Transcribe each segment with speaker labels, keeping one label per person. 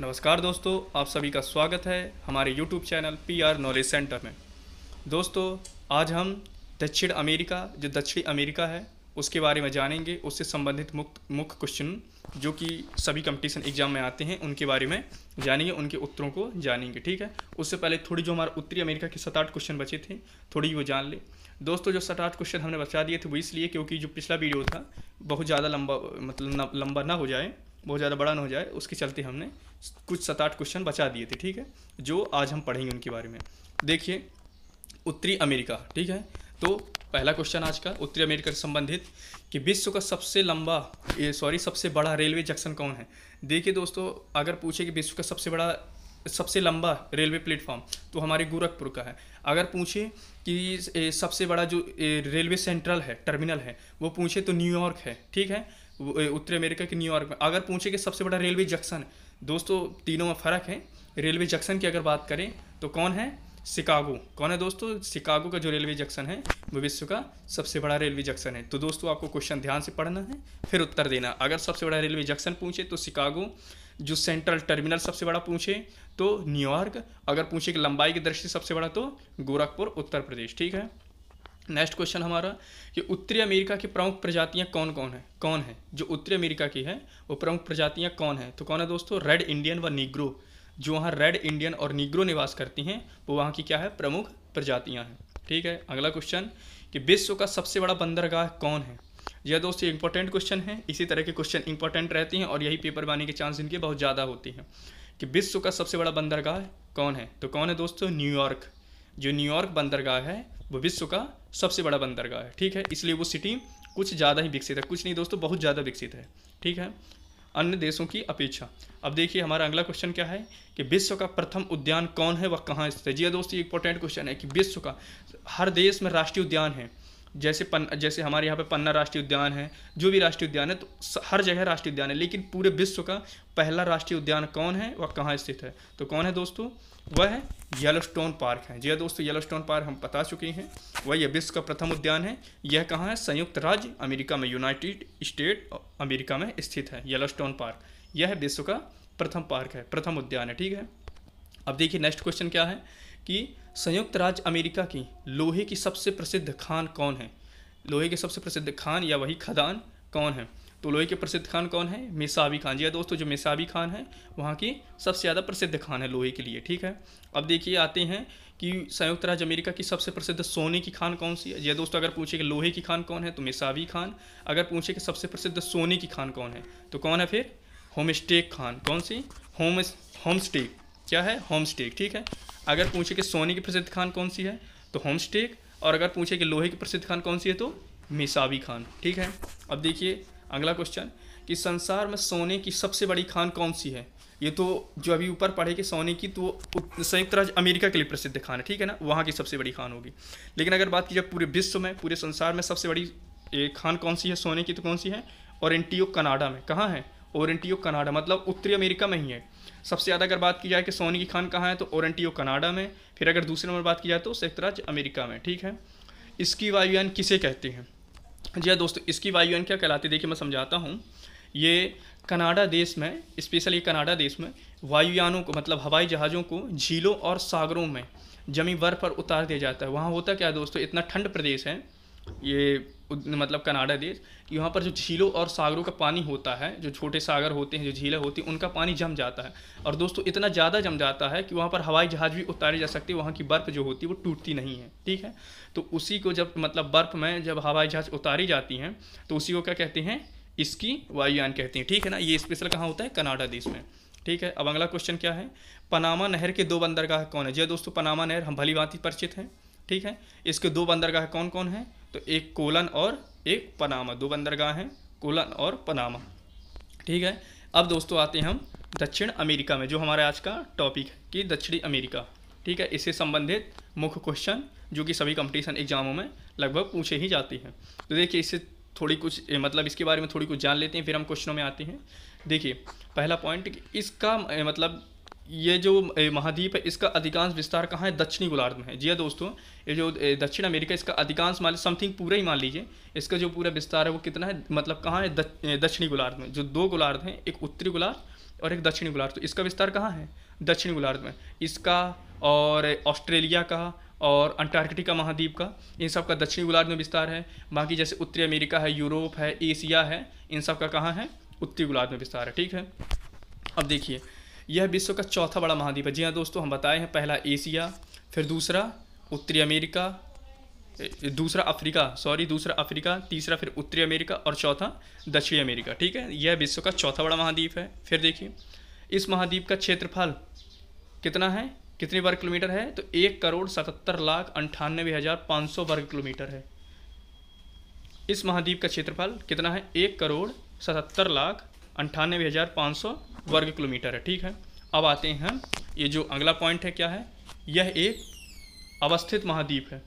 Speaker 1: नमस्कार दोस्तों आप सभी का स्वागत है हमारे YouTube channel P R knowledge centre में दोस्तों आज हम दक्षिण अमेरिका जो दक्षिणी अमेरिका है उसके बारे में जानेंगे उससे संबंधित मुख्य मुख्य क्वेश्चन जो कि सभी कंपटीशन एग्जाम में आते हैं उनके बारे में जानेंगे उनके उत्तरों को जानेंगे ठीक है उससे पहले थोड़ी जो हमारे उत्तरी अमेरिका के सत आठ क्वेश्चन बचे थे थोड़ी वो जान ले दोस्तों जो सत आठ क्वेश्चन हमने बचा दिए थे वो इसलिए क्योंकि जो पिछला वीडियो था बहुत ज़्यादा लंबा मतलब लंबा ना हो जाए बहुत ज़्यादा बड़ा ना हो जाए उसके चलते हमने कुछ सात आठ क्वेश्चन बचा दिए थे ठीक है जो आज हम पढ़ेंगे उनके बारे में देखिए उत्तरी अमेरिका ठीक है तो पहला क्वेश्चन आज का उत्तरी अमेरिका से संबंधित कि विश्व का सबसे लंबा सॉरी सबसे बड़ा रेलवे जंक्शन कौन है देखिए दोस्तों अगर पूछे कि विश्व का सबसे बड़ा सबसे लंबा रेलवे प्लेटफॉर्म तो हमारे गोरखपुर का है अगर पूछे कि सबसे बड़ा जो रेलवे सेंट्रल है टर्मिनल है वो पूछे तो न्यूयॉर्क है ठीक है उत्तरी अमेरिका के न्यूयॉर्क में अगर पूछे कि सबसे बड़ा रेलवे जंक्शन दोस्तों तीनों में फ़र्क है रेलवे जंक्शन की अगर बात करें तो कौन है शिकागो कौन है दोस्तों शिकागो का जो रेलवे जंक्शन है वो विश्व का सबसे बड़ा रेलवे जंक्शन है तो दोस्तों आपको क्वेश्चन ध्यान से पढ़ना है फिर उत्तर देना अगर सबसे बड़ा रेलवे जंक्शन पूछे तो शिकागो जो सेंट्रल टर्मिनल सबसे बड़ा पूछे तो न्यूयॉर्क अगर पूछे कि लंबाई की दृष्टि सबसे बड़ा तो गोरखपुर उत्तर प्रदेश ठीक है नेक्स्ट क्वेश्चन हमारा कि उत्तरी अमेरिका की प्रमुख प्रजातियां कौन कौन है कौन है जो उत्तरी अमेरिका की है वो प्रमुख प्रजातियां कौन है तो कौन है दोस्तों रेड इंडियन व निग्रो जो वहाँ रेड इंडियन और निग्रो निवास करती हैं वो वहाँ की क्या है प्रमुख प्रजातियाँ हैं ठीक है अगला क्वेश्चन कि विश्व का सबसे बड़ा बंदरगाह कौन है यह दोस्तों इंपॉर्टेंट क्वेश्चन है इसी तरह के क्वेश्चन इंपॉर्टेंट रहती हैं और यही पेपर बनाने के चांस इनके बहुत ज़्यादा होती हैं कि विश्व का सबसे बड़ा बंदरगाह कौन है तो कौन है दोस्तों न्यूयॉर्क जो न्यूयॉर्क बंदरगाह है वो विश्व का सबसे बड़ा बंदरगाह है ठीक है इसलिए वो सिटी कुछ ज़्यादा ही विकसित है कुछ नहीं दोस्तों बहुत ज़्यादा विकसित है ठीक है अन्य देशों की अपेक्षा अब देखिए हमारा अगला क्वेश्चन क्या है कि विश्व का प्रथम उद्यान कौन है वह कहाँ स्थित है जी हाँ दोस्तों इंपॉर्टेंट क्वेश्चन है कि विश्व का हर देश में राष्ट्रीय उद्यान है जैसे पन जैसे हमारे यहाँ पे पन्ना राष्ट्रीय उद्यान है जो भी राष्ट्रीय उद्यान है तो हर जगह राष्ट्रीय उद्यान है लेकिन पूरे विश्व का पहला राष्ट्रीय उद्यान कौन है वह कहाँ स्थित है तो कौन है दोस्तों वह है येलोस्टोन पार्क है जी हाँ दोस्तों येलोस्टोन पार्क हम बता चुके हैं वह यह विश्व का प्रथम उद्यान है यह कहाँ है संयुक्त राज्य अमेरिका में यूनाइटेड स्टेट अमेरिका में स्थित है येलोस्टोन पार्क यह विश्व का प्रथम पार्क है प्रथम उद्यान है ठीक है अब देखिए नेक्स्ट क्वेश्चन क्या है कि संयुक्त राज्य अमेरिका की लोहे की सबसे प्रसिद्ध खान कौन है लोहे के सबसे प्रसिद्ध खान या वही खदान कौन है तो लोहे के प्रसिद्ध खान कौन है मेसाबी खान जी हाँ दोस्तों जो मेसाबी खान है वहाँ की सबसे ज़्यादा प्रसिद्ध खान है लोहे के लिए ठीक है अब देखिए आते हैं कि संयुक्त राज्य अमेरिका की सबसे प्रसिद्ध सोने की खान कौन सी है यह हाँ दोस्तों अगर पूछे कि लोहे की खान कौन है तो मेसाबी खान अगर पूछे कि सबसे प्रसिद्ध सोने की खान कौन है तो कौन है फिर होमस्टेक खान कौन सी होम होमस्टेक क्या है होमस्टेक ठीक है अगर पूछे कि सोने की प्रसिद्ध खान कौन सी है तो होम स्टेक और अगर पूछे कि लोहे की प्रसिद्ध खान कौन सी है तो मिसावी खान ठीक है अब देखिए अगला क्वेश्चन कि संसार में सोने की सबसे बड़ी खान कौन सी है ये तो जो अभी ऊपर पढ़े कि सोने की तो संयुक्त राज्य अमेरिका के लिए प्रसिद्ध खान है ठीक है ना वहाँ की सबसे बड़ी खान होगी लेकिन अगर बात की जाए पूरे विश्व में पूरे संसार में सबसे बड़ी खान कौन सी है सोने की तो कौन सी है और कनाडा में कहाँ है ओरेंटियो कनाडा मतलब उत्तरी अमेरिका में ही है सबसे ज़्यादा अगर बात की जाए कि सोनी की खान कहाँ है तो ओरेंटियो कनाडा में फिर अगर दूसरे नंबर बात की जाए तो संयुक्त राज्य अमेरिका में ठीक है इसकी वायुयान किसे कहते हैं जी हाँ दोस्तों इसकी वायुयान क्या कहलाती देखिए मैं समझाता हूँ ये कनाडा देश में स्पेशली कनाडा देश में वायुयानों को मतलब हवाई जहाज़ों को झीलों और सागरों में जमी बर्फ पर उतार दिया जाता है वहाँ होता क्या दोस्तों इतना ठंड प्रदेश है ये मतलब कनाडा देश कि वहाँ पर जो झीलों और सागरों का पानी होता है जो छोटे सागर होते हैं जो झीलें होती हैं उनका पानी जम जाता है और दोस्तों इतना ज़्यादा जम जाता है कि वहाँ पर हवाई जहाज़ भी उतारे जा सकते हैं वहाँ की बर्फ़ जो होती है वो टूटती नहीं है ठीक है तो उसी को जब मतलब बर्फ़ में जब हवाई जहाज़ उतारी जाती हैं तो उसी को क्या कहते हैं इसकी वायुयान कहते हैं ठीक है ना ये स्पेशल कहाँ होता है कनाडा देश में ठीक है अब अगला क्वेश्चन क्या है पनामा नहर के दो बंदरगाह कौन है जी दोस्तों पनामा नहर हम भली भांति परिचित हैं ठीक है इसके दो बंदरगाह कौन कौन है तो एक कोलन और एक पनामा दो बंदरगाह हैं कोलन और पनामा ठीक है अब दोस्तों आते हैं हम दक्षिण अमेरिका में जो हमारा आज का टॉपिक है कि दक्षिणी अमेरिका ठीक है इससे संबंधित मुख्य क्वेश्चन जो कि सभी कंपटीशन एग्जामों में लगभग पूछे ही जाते हैं तो देखिए इससे थोड़ी कुछ मतलब इसके बारे में थोड़ी कुछ जान लेते हैं फिर हम क्वेश्चनों में आते हैं देखिए पहला पॉइंट इसका मतलब ये जो महाद्वीप है इसका अधिकांश विस्तार कहाँ है दक्षिणी गोलार्ध में है जी हाँ दोस्तों ये जो दक्षिण अमेरिका इसका अधिकांश मान समथिंग पूरा ही मान लीजिए इसका जो पूरा विस्तार है वो कितना है मतलब कहाँ है दक्षिणी गोलार्ध में जो दो गोलार्ध हैं एक उत्तरी गोलार्ध और एक दक्षिणी गोलार्ध तो इसका विस्तार कहाँ है दक्षिणी गोलार्ध में इसका और ऑस्ट्रेलिया का और अंटार्कटिका महाद्वीप का इन सब का दक्षिणी गोलार्ध में विस्तार है बाकी जैसे उत्तरी अमेरिका है यूरोप है एशिया है इन सब का कहाँ है उत्तरी गोलार्ध में विस्तार है ठीक है अब देखिए यह विश्व का चौथा बड़ा महाद्वीप है जी हाँ दोस्तों हम बताए हैं पहला एशिया फिर दूसरा उत्तरी अमेरिका दूसरा अफ्रीका सॉरी दूसरा अफ्रीका तीसरा फिर उत्तरी अमेरिका और चौथा दक्षिणी अमेरिका ठीक है यह विश्व का चौथा बड़ा महाद्वीप है फिर देखिए इस महाद्वीप का क्षेत्रफल कितना है कितने वर्ग किलोमीटर है तो एक करोड़ सतहत्तर लाख अंठानवे हज़ार पाँच सौ वर्ग किलोमीटर है इस महाद्वीप का क्षेत्रफल कितना है एक करोड़ सतहत्तर लाख अंठानवे हज़ार पाँच सौ वर्ग किलोमीटर है ठीक है अब आते हैं हम ये जो अगला पॉइंट है क्या है यह एक अवस्थित महाद्वीप है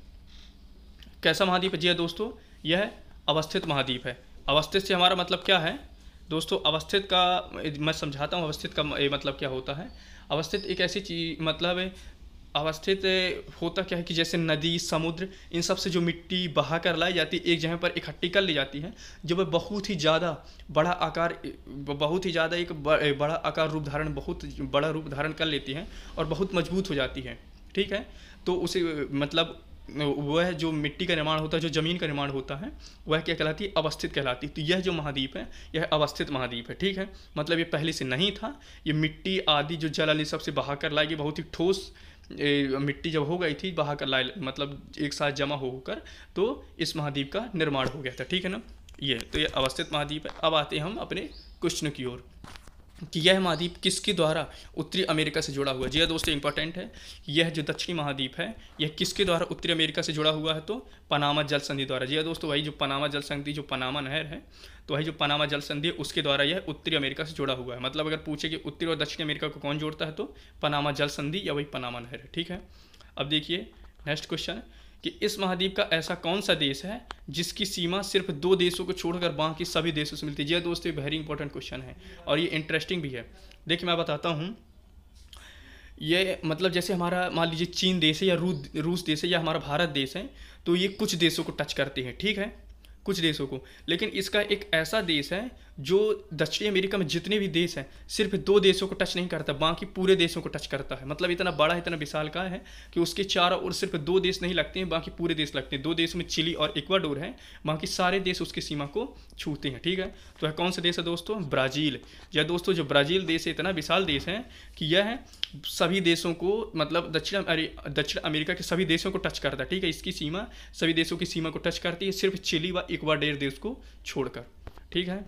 Speaker 1: कैसा महाद्वीप है जी हाँ दोस्तों यह अवस्थित महाद्वीप है अवस्थित से हमारा मतलब क्या है दोस्तों अवस्थित का मैं समझाता हूँ अवस्थित का मतलब क्या होता है अवस्थित एक ऐसी चीज मतलब है अवस्थित होता क्या है कि जैसे नदी समुद्र इन सब से जो मिट्टी बहा कर लाई जाती है एक जगह पर इकट्ठी कर ली जाती है जब वह बहुत ही ज़्यादा बड़ा आकार बहुत ही ज़्यादा एक बड़ा आकार रूप धारण बहुत बड़ा रूप धारण कर लेती है और बहुत मजबूत हो जाती है ठीक है तो उसे मतलब वह जो मिट्टी का निर्माण होता है जो ज़मीन का निर्माण होता है वह क्या कहलाती है अवस्थित कहलाती है तो यह जो महाद्वीप है यह अवस्थित महाद्वीप है ठीक है मतलब ये पहले से नहीं था ये मिट्टी आदि जो जल आदि सबसे बहा कर लाएगी बहुत ही ठोस ए, मिट्टी जब हो गई थी बहा कर लाए मतलब एक साथ जमा होकर तो इस महाद्वीप का निर्माण हो गया था ठीक है ना ये तो ये अवस्थित महाद्वीप है अब आते हैं हम अपने क्वेश्चन की ओर कि यह महाद्वीप किसके द्वारा उत्तरी अमेरिका से जुड़ा हुआ है जी हाँ दोस्तों इंपॉर्टेंट है यह जो दक्षिणी महाद्वीप है यह किसके द्वारा उत्तरी अमेरिका से जुड़ा हुआ है तो पनामा जल संधि द्वारा जी हाँ दोस्तों वही जो पनामा जल संधि जो पनामा नहर है तो वही जो पनामा जल संधि है उसके द्वारा यह उत्तरी अमेरिका से जुड़ा हुआ है मतलब अगर पूछे कि उत्तरी और दक्षिणी अमेरिका को कौन जोड़ता है तो पनामा जल संधि या वही पनामा नहर है ठीक है अब देखिए नेक्स्ट क्वेश्चन कि इस महाद्वीप का ऐसा कौन सा देश है जिसकी सीमा सिर्फ दो देशों को छोड़कर बाकी सभी देशों से मिलती है यह दोस्तों वेरी इंपॉर्टेंट क्वेश्चन है और ये इंटरेस्टिंग भी है देखिए मैं बताता हूँ ये मतलब जैसे हमारा मान लीजिए चीन देश है या रू रूस देश है या हमारा भारत देश है तो ये कुछ देशों को टच करते हैं ठीक है कुछ देशों को लेकिन इसका एक ऐसा देश है जो दक्षिणी अमेरिका में जितने भी देश हैं सिर्फ दो देशों को टच नहीं करता बाकी पूरे देशों को टच करता है मतलब इतना बड़ा इतना विशाल का है कि उसके चारों ओर सिर्फ दो देश नहीं लगते हैं बाकी पूरे देश लगते हैं दो देशों में चिली और इक्वाडोर हैं बाकी सारे देश उसकी सीमा को छूते हैं ठीक है तो यह कौन सा देश है दोस्तों ब्राज़ील यह दोस्तों जो ब्राज़ील देश है इतना विशाल देश है कि यह है सभी देशों को मतलब दक्षिण दक्षिण अमेरिका के सभी देशों को टच करता है ठीक है इसकी सीमा सभी देशों की सीमा को टच करती है सिर्फ चिली व इक्वाडेर देश को छोड़कर ठीक है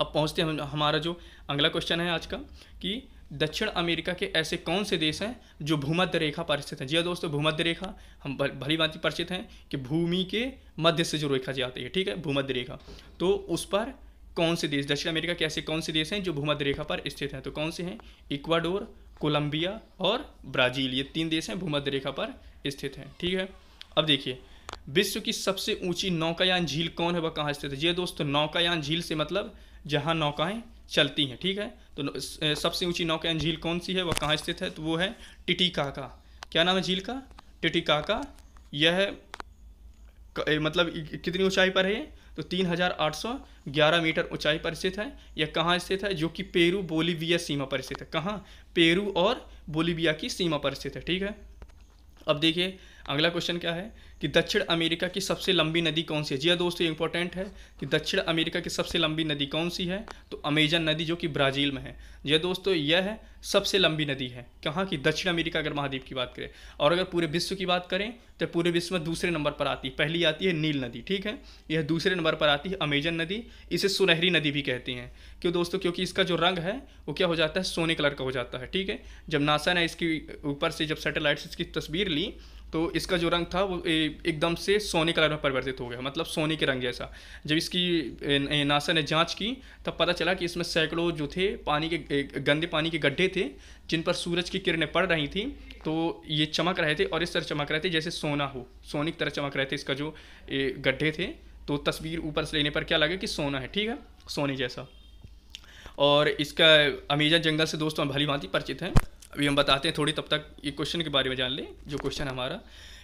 Speaker 1: अब पहुँचते हैं हमारा जो अगला क्वेश्चन है आज का कि दक्षिण अमेरिका के ऐसे कौन से देश हैं जो भूमध्य रेखा पर स्थित हैं जी हाँ दोस्तों भूमध्य रेखा हम भली भांति परिचित हैं कि भूमि के मध्य से जो रेखा जाती है ठीक है भूमध्य रेखा तो उस पर कौन से देश दक्षिण अमेरिका के ऐसे कौन से देश हैं जो भूमध्य रेखा पर स्थित हैं तो कौन से हैं इक्वाडोर कोलंबिया और ब्राज़ील ये तीन देश हैं भूमध्य रेखा पर स्थित हैं ठीक है अब देखिए विश्व की सबसे ऊंची नौकायान झील कौन है वह कहाँ स्थित है ये हाँ दोस्तों नौकायान झील से मतलब जहाँ नौकाएँ चलती हैं ठीक है तो सबसे ऊंची नौका झील कौन सी है वह कहाँ स्थित है तो वो है टिटिकाका क्या नाम है झील का टिटिकाका यह मतलब कितनी ऊंचाई पर है ये तो 3,811 मीटर ऊंचाई पर स्थित है यह कहाँ स्थित है जो कि पेरू बोलीविया सीमा पर स्थित है कहाँ पेरू और बोलीविया की सीमा पर स्थित है ठीक है अब देखिए अगला क्वेश्चन क्या है कि दक्षिण अमेरिका की सबसे लंबी नदी कौन सी है जी हाँ दोस्तों इंपॉर्टेंट है कि दक्षिण अमेरिका की सबसे लंबी नदी कौन सी है तो अमेजन नदी जो कि ब्राज़ील में है जी हाँ दोस्तों यह है सबसे लंबी नदी है कहाँ की दक्षिण अमेरिका अगर महाद्वीप की बात करें और अगर पूरे विश्व की बात करें तो पूरे विश्व में दूसरे नंबर पर आती है पहली आती है नील नदी ठीक है यह दूसरे नंबर पर आती है अमेजन नदी इसे सुनहरी नदी भी कहती हैं क्यों दोस्तों क्योंकि इसका जो रंग है वो क्या हो जाता है सोने कलर का हो जाता है ठीक है जब नासा ने इसकी ऊपर से जब सेटेलाइट इसकी तस्वीर ली तो इसका जो रंग था वो एकदम से सोने कलर में परिवर्तित हो गया मतलब सोने के रंग जैसा जब इसकी नासा ने जांच की तब पता चला कि इसमें सैकड़ों जो थे पानी के गंदे पानी के गड्ढे थे जिन पर सूरज की किरणें पड़ रही थी तो ये चमक रहे थे और इस तरह चमक रहे थे जैसे सोना हो सोने की तरह चमक रहे थे इसका जो गड्ढे थे तो तस्वीर ऊपर से लेने पर क्या लगे कि सोना है ठीक है सोने जैसा और इसका अमेजन जंगल से दोस्तों भली भांति परिचित हैं अभी हम बताते हैं थोड़ी तब तक ये क्वेश्चन के बारे में जान लें जो क्वेश्चन हमारा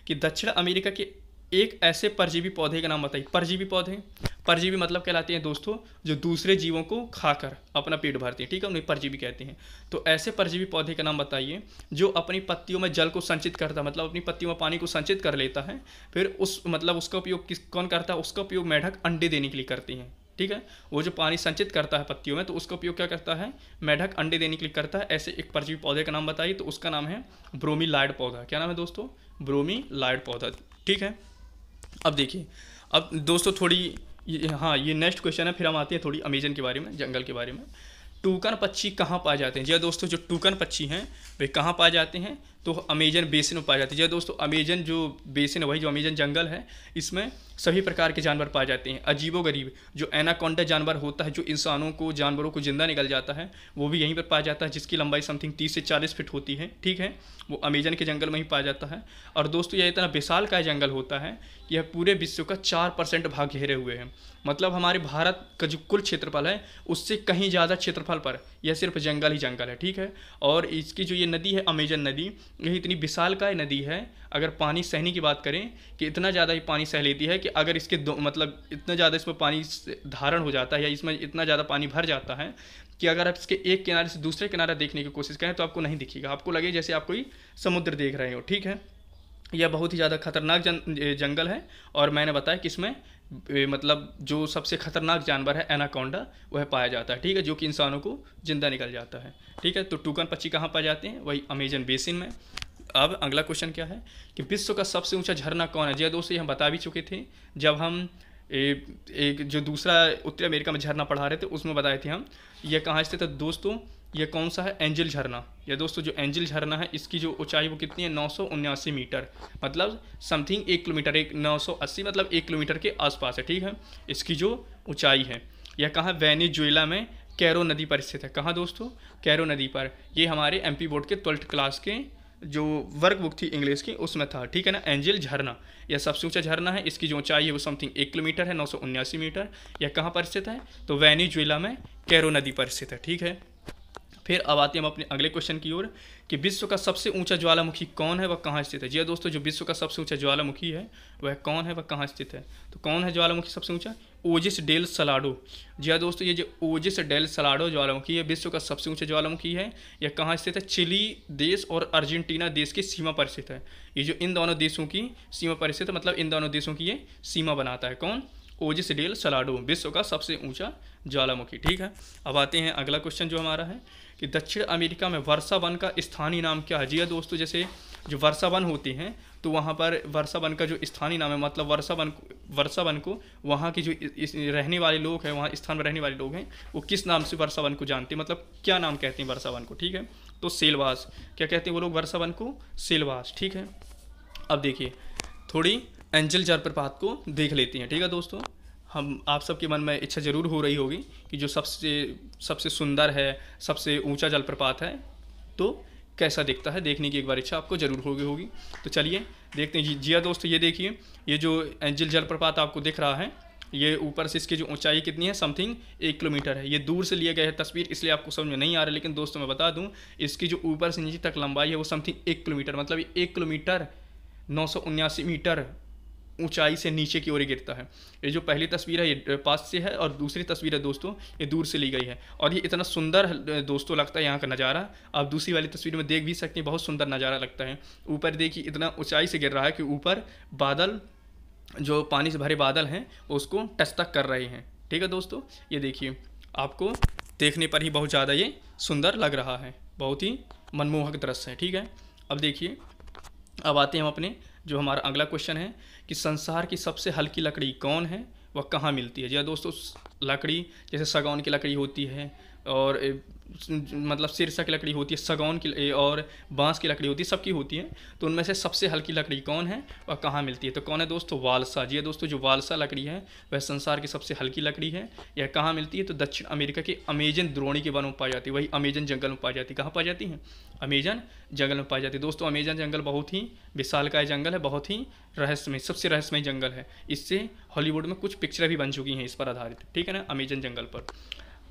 Speaker 1: कि दक्षिण अमेरिका के एक ऐसे परजीवी पौधे का नाम बताइए परजीवी पौधे परजीवी मतलब कहलाते हैं दोस्तों जो दूसरे जीवों को खाकर अपना पेट भरते हैं ठीक है उन्हें परजीवी कहते हैं तो ऐसे परजीवी पौधे का नाम बताइए जो अपनी पत्तियों में जल को संचित करता है मतलब अपनी पत्तियों में पानी को संचित कर लेता है फिर उस मतलब उसका उपयोग किस कौन करता है उसका उपयोग मेढक अंडे देने के लिए करती हैं ठीक है वो जो पानी संचित करता है पत्तियों में तो उसका उपयोग क्या करता है मेढक अंडे देने के लिए करता है ऐसे एक परजीवी पौधे का नाम बताइए तो उसका नाम है ब्रोमी लाइड पौधा क्या नाम है दोस्तों ब्रोमी लाइड पौधा ठीक है अब देखिए अब दोस्तों थोड़ी हाँ ये नेक्स्ट क्वेश्चन है फिर हम आते हैं थोड़ी अमेजन के बारे में जंगल के बारे में टूकन पक्षी कहाँ पाए जाते हैं जी हाँ दोस्तों जो टूकन पक्षी हैं वे कहाँ पाए जाते हैं तो अमेजन बेसिन में पाई जाती है दोस्तों अमेजन जो बेसिन है वही जो अमेजन जंगल है इसमें सभी प्रकार के जानवर पाए जाते हैं अजीबो गरीब जो एनाकोंडा जानवर होता है जो इंसानों को जानवरों को जिंदा निकल जाता है वो भी यहीं पर पाया जाता है जिसकी लंबाई समथिंग तीस से चालीस फीट होती है ठीक है वो अमेजन के जंगल में ही पाया जाता है और दोस्तों यह इतना विशाल का जंगल होता है यह पूरे विश्व का चार परसेंट भाग घेरे हुए हैं मतलब हमारे भारत का जो कुल क्षेत्रफल है उससे कहीं ज़्यादा क्षेत्रफल पर यह सिर्फ जंगल ही जंगल है ठीक है और इसकी जो ये नदी है अमेजन नदी यही इतनी विशाल का नदी है अगर पानी सहनी की बात करें कि इतना ज़्यादा ही पानी सह लेती है कि अगर इसके दो मतलब इतना ज़्यादा इसमें पानी धारण हो जाता है या इसमें इतना ज़्यादा पानी भर जाता है कि अगर आप इसके एक किनारे से दूसरे किनारा देखने की कोशिश करें तो आपको नहीं दिखेगा आपको लगे जैसे आप कोई समुद्र देख रहे हो ठीक है यह बहुत ही ज़्यादा खतरनाक जंगल है और मैंने बताया कि इसमें मतलब जो सबसे खतरनाक जानवर है एनाकोंडा वह पाया जाता है ठीक है जो कि इंसानों को जिंदा निकल जाता है ठीक है तो टूकन पक्षी कहाँ पाए जाते हैं वही अमेजन बेसिन में अब अगला क्वेश्चन क्या है कि विश्व का सबसे ऊंचा झरना कौन है जी दोस्तों हम बता भी चुके थे जब हम ए, एक जो दूसरा उत्तरी अमेरिका में झरना पढ़ा रहे थे उसमें बताए थे हम यह कहाँ स्थित है दोस्तों ये कौन सा है एंजल झरना ये दोस्तों जो एंजल झरना है इसकी जो ऊंचाई वो कितनी है नौ मीटर मतलब समथिंग एक किलोमीटर एक 980 मतलब एक किलोमीटर के आसपास है ठीक है इसकी जो ऊंचाई है यह कहाँ वेनेजुएला में कैरो नदी पर स्थित है कहाँ दोस्तों कैरो नदी पर ये हमारे एम बोर्ड के ट्वेल्थ क्लास के जो वर्क बुक थी इंग्लिश की उसमें था ठीक है ना एंजल झरना यह सबसे ऊंचा झरना है इसकी जो ऊंचाई है वो समथिंग एक किलोमीटर है नौ मीटर यह कहाँ पर स्थित है तो वैनी में कैरो नदी पर स्थित है ठीक है फिर अब आते हैं हम अपने अगले क्वेश्चन की ओर कि विश्व का सबसे ऊंचा ज्वालामुखी कौन है वह कहाँ स्थित है जी हाँ दोस्तों जो विश्व का सबसे ऊंचा ज्वालामुखी है वह कौन है वह कहाँ स्थित है तो कौन है ज्वालामुखी सबसे ऊंचा ओजिस डेल सलाडो जी हाँ दोस्तों ये जो ओजिस डेल सलाडो ज्वालामुखी है विश्व का सबसे ऊंचा ज्वालामुखी है यह कहाँ स्थित है चिली देश और अर्जेंटीना देश की सीमा पर स्थित है ये जो इन दोनों देशों की सीमा पर स्थित है मतलब इन दोनों देशों की ये सीमा बनाता है कौन ओजिस डेल सलाडो विश्व का सबसे ऊंचा ज्वालामुखी ठीक है अब आते हैं अगला क्वेश्चन जो हमारा है कि दक्षिण अमेरिका में वर्षा वन का स्थानीय नाम क्या है जी है हाँ दोस्तों जैसे जो वर्षा वन होते हैं तो वहाँ पर वर्षा वन का जो स्थानीय नाम है मतलब वर्षा वन वर्षा वन को वहाँ के जो रहने वाले लोग हैं वहाँ स्थान पर रहने वाले लोग हैं वो किस नाम से वर्षा वन को जानते हैं मतलब क्या नाम कहते हैं वर्षा वन को ठीक है तो सेलवास क्या कहते हैं वो लोग वर्षा वन को सेलवास ठीक है अब देखिए थोड़ी एंजल जलप्रपात को देख लेते हैं ठीक है दोस्तों हम आप सबके मन में इच्छा ज़रूर हो रही होगी कि जो सबसे सबसे सुंदर है सबसे ऊंचा जलप्रपात है तो कैसा दिखता है देखने की एक बार इच्छा आपको ज़रूर होगी होगी तो चलिए देखते हैं जिया दोस्त ये देखिए ये जो एंजिल जलप्रपात आपको दिख रहा है ये ऊपर से इसकी जो ऊंचाई कितनी है समथिंग एक किलोमीटर है ये दूर से लिया गया है तस्वीर इसलिए आपको समझ में नहीं आ रहा लेकिन दोस्तों मैं बता दूं इसकी जो ऊपर से नीचे तक लंबाई है वो समथिंग एक किलोमीटर मतलब एक किलोमीटर नौ मीटर ऊंचाई से नीचे की ओर गिरता है ये जो पहली तस्वीर है ये पास से है और दूसरी तस्वीर है दोस्तों ये दूर से ली गई है और ये इतना सुंदर दोस्तों लगता है यहाँ का नज़ारा आप दूसरी वाली तस्वीर में देख भी सकते हैं बहुत सुंदर नज़ारा लगता है ऊपर देखिए इतना ऊंचाई से गिर रहा है कि ऊपर बादल जो पानी से भरे बादल हैं उसको टच तक कर रहे हैं ठीक है दोस्तों ये देखिए आपको देखने पर ही बहुत ज़्यादा ये सुंदर लग रहा है बहुत ही मनमोहक दृश्य है ठीक है अब देखिए अब आते हैं हम अपने जो हमारा अगला क्वेश्चन है कि संसार की सबसे हल्की लकड़ी कौन है वह कहाँ मिलती है जी हाँ दोस्तों लकड़ी जैसे सगौन की लकड़ी होती है और मतलब सिरसा की लकड़ी होती है सगौन की और बांस की लकड़ी होती है सबकी होती है तो उनमें से सबसे हल्की लकड़ी कौन है और कहाँ मिलती है तो कौन है दोस्तों वालसा जी हाँ दोस्तों जो वालसा लकड़ी है वह संसार की सबसे हल्की लकड़ी है यह कहाँ मिलती है तो दक्षिण अमेरिका के अमेजन द्रोणी के वनों में पाई जाती है वही अमेजन जंगल में पाई जाती है कहाँ पाई जाती है अमेजन जंगल में पाई जाती है दोस्तों अमेजन जंगल बहुत ही का जंगल है बहुत ही रहस्यमय सबसे रहस्यमय जंगल है इससे हॉलीवुड में कुछ पिक्चरें भी बन चुकी हैं इस पर आधारित ठीक है ना अमेजन जंगल पर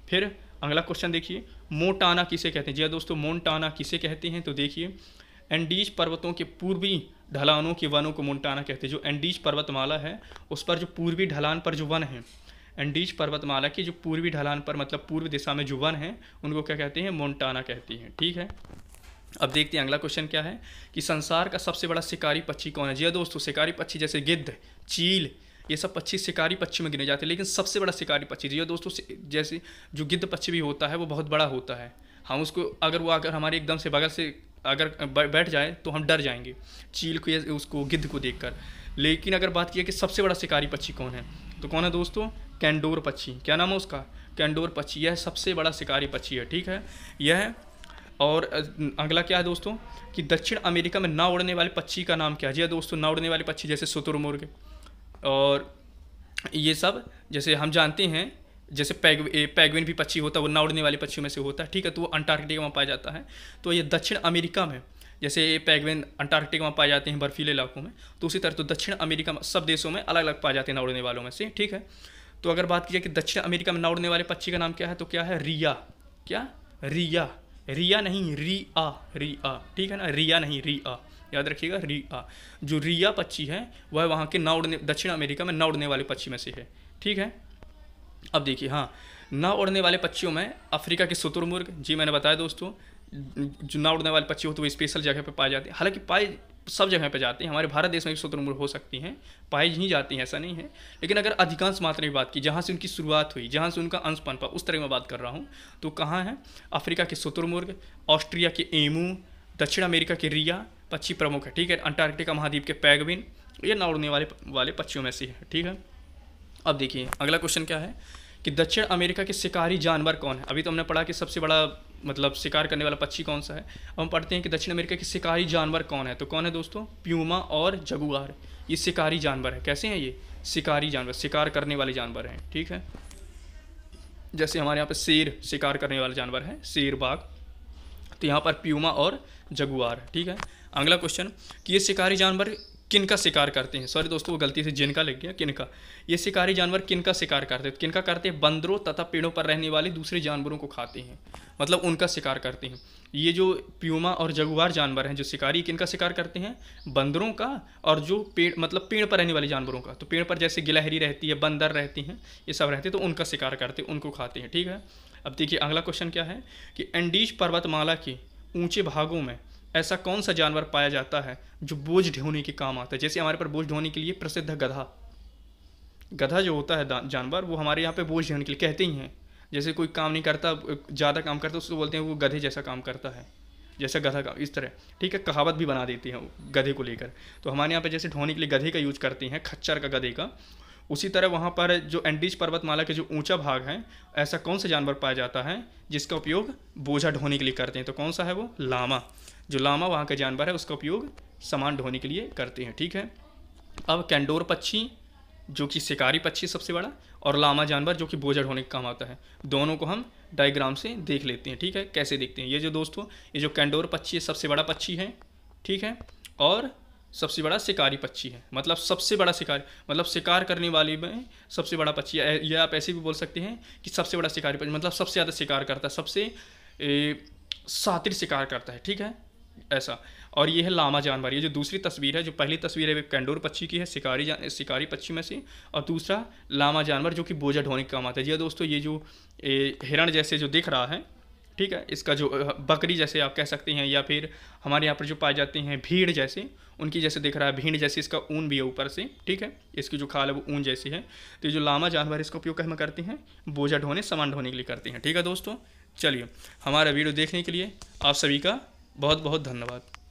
Speaker 1: फिर अगला क्वेश्चन देखिए मोटाना किसे कहते हैं जी हाँ दोस्तों मोन्टाना किसे कहते हैं तो देखिए एंडीज पर्वतों के पूर्वी ढलानों के वनों को मोन्टाना कहते हैं जो एंडीज पर्वतमाला है उस पर जो पूर्वी ढलान पर जो वन है एंडीज पर्वतमाला की जो पूर्वी ढलान पर मतलब पूर्व दिशा में जो वन है उनको क्या कहते हैं मोन्टाना कहते हैं ठीक है अब देखते हैं अगला क्वेश्चन क्या है कि संसार का सबसे बड़ा शिकारी पक्षी कौन है जी हाँ दोस्तों शिकारी पक्षी जैसे गिद्ध चील ये सब पक्षी शिकारी पक्षी में गिने जाते हैं लेकिन सबसे बड़ा शिकारी पक्षी जो दोस्तों जैसे जो गिद्ध पक्षी भी होता है वो बहुत बड़ा होता है हम उसको अगर वो आकर हमारे एकदम से बगल से अगर बैठ जाए तो हम डर जाएंगे चील को या उसको गिद्ध को देखकर लेकिन अगर बात की कि सबसे बड़ा शिकारी पक्षी कौन है तो कौन है दोस्तों कैंडोर पक्षी क्या नाम है उसका कैंडोर पक्षी यह सबसे बड़ा शिकारी पक्षी है ठीक है यह और अगला क्या है दोस्तों कि दक्षिण अमेरिका में ना उड़ने वाले पक्षी का नाम क्या है जी हाँ दोस्तों ना उड़ने वाले पक्षी जैसे शुतुरमुर्ग और ये सब जैसे हम जानते हैं जैसे पैग पैगविन भी पक्षी होता है वो ना उड़ने वाले पक्षियों में से होता है ठीक है तो वो अंटार्कटिका में पाया जाता है तो ये दक्षिण अमेरिका में जैसे पैगविन अंटार्कटिका में पाए जाते हैं बर्फीले इलाकों में तो उसी तरह तो दक्षिण अमेरिका में सब देशों में अलग अलग पाए जाते हैं ना उड़ने वालों में से ठीक है तो अगर बात की जाए कि दक्षिण अमेरिका में ना उड़ने वाले पक्षी का नाम क्या है तो क्या है रिया क्या रिया रिया नहीं रिया रिया ठीक है ना रिया नहीं रिया याद रखिएगा रिया जो रिया पक्षी है वह वहाँ के ना उड़ने दक्षिण अमेरिका में ना उड़ने वाले पक्षी में से है ठीक है अब देखिए हाँ ना उड़ने वाले पक्षियों में अफ्रीका के शुतुरमुर्ग जी मैंने बताया दोस्तों जो ना उड़ने वाले पक्षी होते तो वो स्पेशल जगह पर पाए जाते हैं हालांकि पाए सब जगह पर जाते हैं हमारे भारत देश में भी शुतुरमुर्ग हो सकती हैं पाई ही जाती हैं ऐसा नहीं है लेकिन अगर अधिकांश मात्रा में बात की जहाँ से उनकी शुरुआत हुई जहाँ से उनका अंश पनपा उस तरह मैं बात कर रहा हूँ तो कहाँ है अफ्रीका के शुतुरमुर्ग ऑस्ट्रिया के एमू दक्षिण अमेरिका के रिया पक्षी प्रमुख है ठीक है अंटार्कटिका महाद्वीप के पैगविन ये ना उड़ने वाले वाले पक्षियों में से है ठीक है अब देखिए अगला क्वेश्चन क्या है कि दक्षिण अमेरिका के शिकारी जानवर कौन है अभी तो हमने पढ़ा कि सबसे बड़ा मतलब शिकार करने वाला पक्षी कौन सा है अब हम पढ़ते हैं कि दक्षिण अमेरिका के शिकारी जानवर कौन है तो कौन है दोस्तों प्यूमा और जगुआर ये शिकारी जानवर है कैसे हैं ये शिकारी जानवर शिकार करने वाले जानवर हैं ठीक है जैसे हमारे यहाँ पर शेर शिकार करने वाले जानवर है शेर बाघ तो यहाँ पर प्यूमा और जगुआर ठीक है अगला क्वेश्चन कि ये शिकारी जानवर किन का शिकार करते हैं सॉरी दोस्तों वो गलती से जिन का लग गया किन का ये शिकारी जानवर किन का शिकार करते हैं किन का करते हैं बंदरों तथा पेड़ों पर रहने वाले दूसरे जानवरों को खाते हैं मतलब उनका शिकार करते हैं ये जो प्यूमा और जगुआर जानवर हैं जो शिकारी किन का शिकार करते हैं बंदरों का और जो पेड़ मतलब पेड़ पर रहने वाले जानवरों का तो पेड़ पर जैसे गिलहरी रहती है बंदर रहती हैं ये सब रहते हैं तो उनका शिकार करते हैं उनको खाते हैं ठीक है अब देखिए अगला क्वेश्चन क्या है कि एंडीज पर्वतमाला के ऊँचे भागों में ऐसा कौन सा जानवर पाया जाता है जो बोझ ढोने के काम आता है जैसे हमारे पर बोझ ढोने के लिए प्रसिद्ध गधा गधा जो होता है जानवर वो हमारे यहाँ पे बोझ ढोने के लिए कहते ही हैं जैसे कोई काम नहीं करता ज़्यादा काम करता उसको बोलते हैं वो गधे जैसा काम करता है जैसा गधा का इस तरह ठीक है कहावत भी बना देती हैं वो गधे को लेकर तो हमारे यहाँ पे जैसे ढोने के लिए गधे का यूज़ करते हैं खच्चर का गधे का उसी तरह वहाँ पर जो एंडीज पर्वतमाला के जो ऊंचा भाग है ऐसा कौन सा जानवर पाया जाता है जिसका उपयोग बोझा ढोने के लिए करते हैं तो कौन सा है वो लामा जो लामा वहाँ का जानवर है उसका उपयोग सामान ढोने के लिए करते हैं ठीक है अब कैंडोर पक्षी जो कि शिकारी पक्षी सबसे बड़ा और लामा जानवर जो कि बोझा ढोने का काम आता है दोनों को हम डायग्राम से देख लेते हैं ठीक है कैसे देखते हैं ये जो दोस्तों ये जो कैंडोर पक्षी सबसे बड़ा पक्षी है ठीक है और सबसे बड़ा शिकारी पक्षी है मतलब सबसे बड़ा शिकार मतलब शिकार करने वाले में सबसे बड़ा पक्षी या आप ऐसे भी बोल सकते हैं कि सबसे बड़ा शिकारी पक्षी मतलब सबसे ज़्यादा शिकार करता है सबसे सातिर शिकार करता है ठीक है ऐसा और ये है लामा जानवर ये जो दूसरी तस्वीर है जो पहली तस्वीर है कैंडोर पक्षी की है शिकारी शिकारी पक्षी में से और दूसरा लामा जानवर जो कि बोझा ढोने के काम आता है जी दोस्तों ये जो हिरण जैसे जो दिख रहा है ठीक है इसका जो बकरी जैसे आप कह सकते हैं या फिर हमारे यहाँ पर जो पाए जाते हैं भीड़ जैसे उनकी जैसे देख रहा है भीड़ जैसे इसका ऊन भी है ऊपर से ठीक है इसकी जो खाल है वो ऊन जैसी है तो ये जो लामा जानवर इसका उपयोग हम करते हैं बोझा ढोने सामान ढोने के लिए करते हैं ठीक है दोस्तों चलिए हमारा वीडियो देखने के लिए आप सभी का बहुत बहुत धन्यवाद